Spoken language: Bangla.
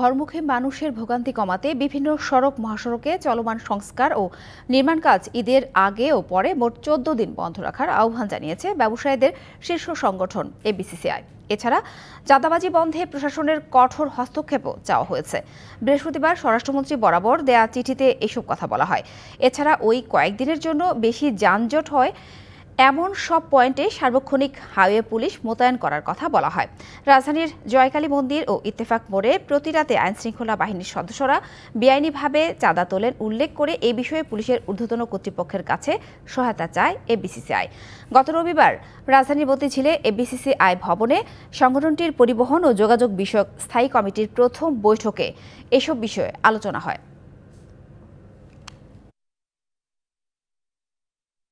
ঘরমুখী মানুষের ভোগান্তি কমাতে বিভিন্ন সড়ক মহাসড়কে চলমান সংস্কার ও নির্মাণ কাজ ঈদের আগে ও পরে মোট চোদ্দ দিন বন্ধ রাখার আহ্বান জানিয়েছে ব্যবসায়ীদের শীর্ষ সংগঠন এবিসিসিআই এছাড়া চাঁদাবাজি বন্ধে প্রশাসনের কঠোর হস্তক্ষেপও চাওয়া হয়েছে বৃহস্পতিবার স্বরাষ্ট্রমন্ত্রী বরাবর দেয়া চিঠিতে এসব কথা বলা হয় এছাড়া ওই কয়েকদিনের জন্য বেশি যানজট হয় এমন সব পয়েন্টে সার্বক্ষণিক হাইওয়ে পুলিশ মোতায়েন করার কথা বলা হয় রাজধানীর জয়কালী মন্দির ও ইত্তেফাক মোড়ে প্রতিরাতে আইনশৃঙ্খলা বাহিনীর সদস্যরা বেআইনিভাবে চাঁদা তোলেন উল্লেখ করে এ বিষয়ে পুলিশের ঊর্ধ্বতন কর্তৃপক্ষের কাছে সহায়তা চায় এবিসিসিআই গত রবিবার রাজধানীর মতিঝিলে এবিসিসিআই ভবনে সংগঠনটির পরিবহন ও যোগাযোগ বিষয়ক স্থায়ী কমিটির প্রথম বৈঠকে এসব বিষয়ে আলোচনা হয়